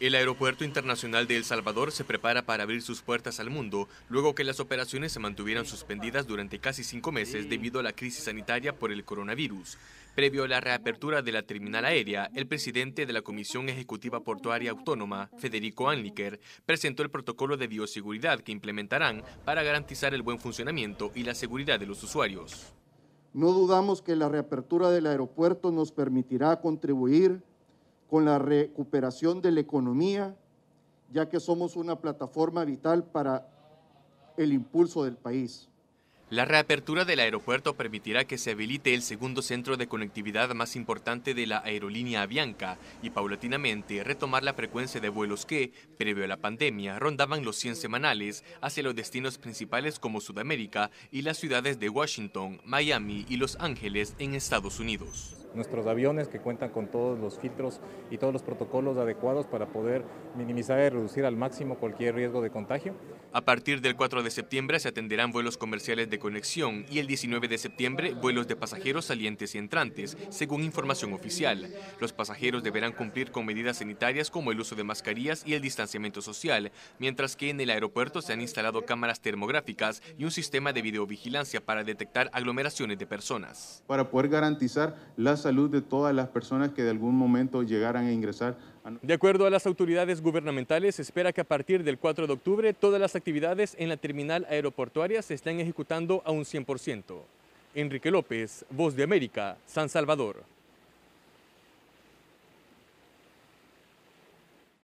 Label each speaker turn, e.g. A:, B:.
A: El Aeropuerto Internacional de El Salvador se prepara para abrir sus puertas al mundo luego que las operaciones se mantuvieron suspendidas durante casi cinco meses debido a la crisis sanitaria por el coronavirus. Previo a la reapertura de la terminal aérea, el presidente de la Comisión Ejecutiva Portuaria Autónoma, Federico Anliker, presentó el protocolo de bioseguridad que implementarán para garantizar el buen funcionamiento y la seguridad de los usuarios.
B: No dudamos que la reapertura del aeropuerto nos permitirá contribuir con la recuperación de la economía, ya que somos una plataforma vital para el impulso del país.
A: La reapertura del aeropuerto permitirá que se habilite el segundo centro de conectividad más importante de la aerolínea Avianca y paulatinamente retomar la frecuencia de vuelos que, previo a la pandemia, rondaban los 100 semanales hacia los destinos principales como Sudamérica y las ciudades de Washington, Miami y Los Ángeles en Estados Unidos
C: nuestros aviones que cuentan con todos los filtros y todos los protocolos adecuados para poder minimizar y reducir al máximo cualquier riesgo de contagio.
A: A partir del 4 de septiembre se atenderán vuelos comerciales de conexión y el 19 de septiembre vuelos de pasajeros salientes y entrantes, según información oficial. Los pasajeros deberán cumplir con medidas sanitarias como el uso de mascarillas y el distanciamiento social, mientras que en el aeropuerto se han instalado cámaras termográficas y un sistema de videovigilancia para detectar aglomeraciones de personas.
C: Para poder garantizar las salud de todas las personas que de algún momento llegaran a ingresar.
A: De acuerdo a las autoridades gubernamentales, se espera que a partir del 4 de octubre todas las actividades en la terminal aeroportuaria se estén ejecutando a un 100%. Enrique López, Voz de América, San Salvador.